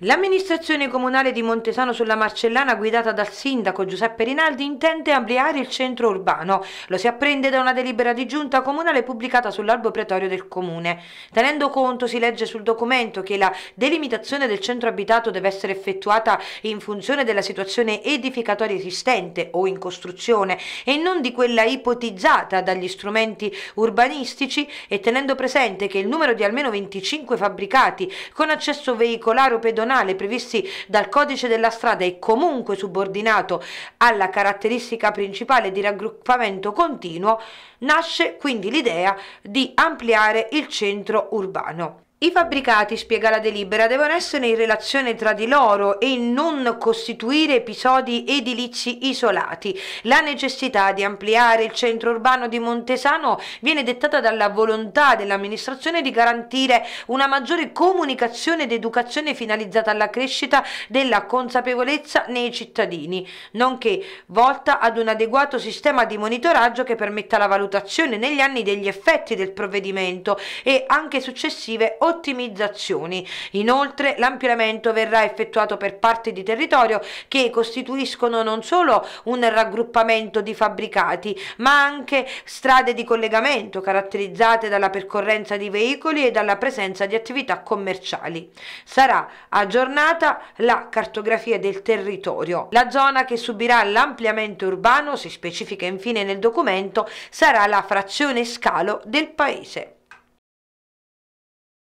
L'amministrazione comunale di Montesano sulla Marcellana, guidata dal sindaco Giuseppe Rinaldi, intende ampliare il centro urbano. Lo si apprende da una delibera di giunta comunale pubblicata sull'albo pretorio del comune. Tenendo conto, si legge sul documento, che la delimitazione del centro abitato deve essere effettuata in funzione della situazione edificatoria esistente o in costruzione e non di quella ipotizzata dagli strumenti urbanistici e tenendo presente che il numero di almeno 25 fabbricati con accesso veicolare o pedonale pedonale previsti dal codice della strada è comunque subordinato alla caratteristica principale di raggruppamento continuo, nasce quindi l'idea di ampliare il centro urbano. I fabbricati, spiega la delibera, devono essere in relazione tra di loro e non costituire episodi edilizi isolati. La necessità di ampliare il centro urbano di Montesano viene dettata dalla volontà dell'amministrazione di garantire una maggiore comunicazione ed educazione finalizzata alla crescita della consapevolezza nei cittadini, nonché volta ad un adeguato sistema di monitoraggio che permetta la valutazione negli anni degli effetti del provvedimento e anche successive operazioni ottimizzazioni. Inoltre l'ampliamento verrà effettuato per parti di territorio che costituiscono non solo un raggruppamento di fabbricati, ma anche strade di collegamento caratterizzate dalla percorrenza di veicoli e dalla presenza di attività commerciali. Sarà aggiornata la cartografia del territorio. La zona che subirà l'ampliamento urbano, si specifica infine nel documento, sarà la frazione scalo del paese.